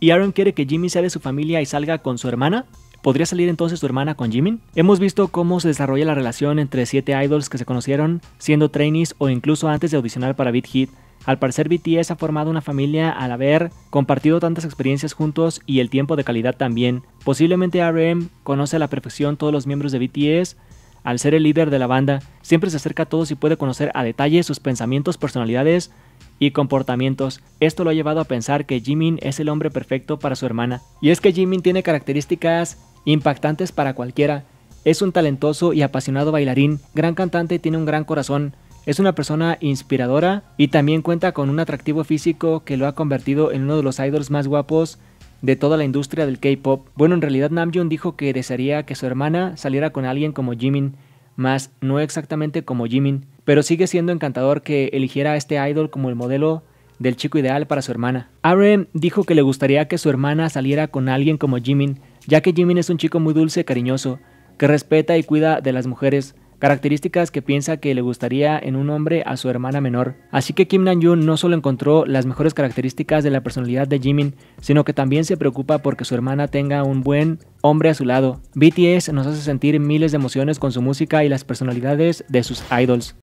y Aaron quiere que Jimmy sea de su familia y salga con su hermana, ¿Podría salir entonces su hermana con Jimmy. Hemos visto cómo se desarrolla la relación entre siete idols que se conocieron siendo trainees o incluso antes de audicionar para Beat Hit. Al parecer BTS ha formado una familia al haber compartido tantas experiencias juntos y el tiempo de calidad también. Posiblemente RM conoce a la perfección todos los miembros de BTS. Al ser el líder de la banda, siempre se acerca a todos y puede conocer a detalle sus pensamientos, personalidades y comportamientos. Esto lo ha llevado a pensar que Jimin es el hombre perfecto para su hermana. Y es que Jimin tiene características impactantes para cualquiera. Es un talentoso y apasionado bailarín, gran cantante y tiene un gran corazón. Es una persona inspiradora y también cuenta con un atractivo físico que lo ha convertido en uno de los idols más guapos de toda la industria del K-pop. Bueno, en realidad Namjoon dijo que desearía que su hermana saliera con alguien como Jimin, más no exactamente como Jimin pero sigue siendo encantador que eligiera a este idol como el modelo del chico ideal para su hermana. Aaron dijo que le gustaría que su hermana saliera con alguien como Jimin, ya que Jimin es un chico muy dulce, cariñoso, que respeta y cuida de las mujeres, características que piensa que le gustaría en un hombre a su hermana menor. Así que Kim nan no solo encontró las mejores características de la personalidad de Jimin, sino que también se preocupa porque su hermana tenga un buen hombre a su lado. BTS nos hace sentir miles de emociones con su música y las personalidades de sus idols.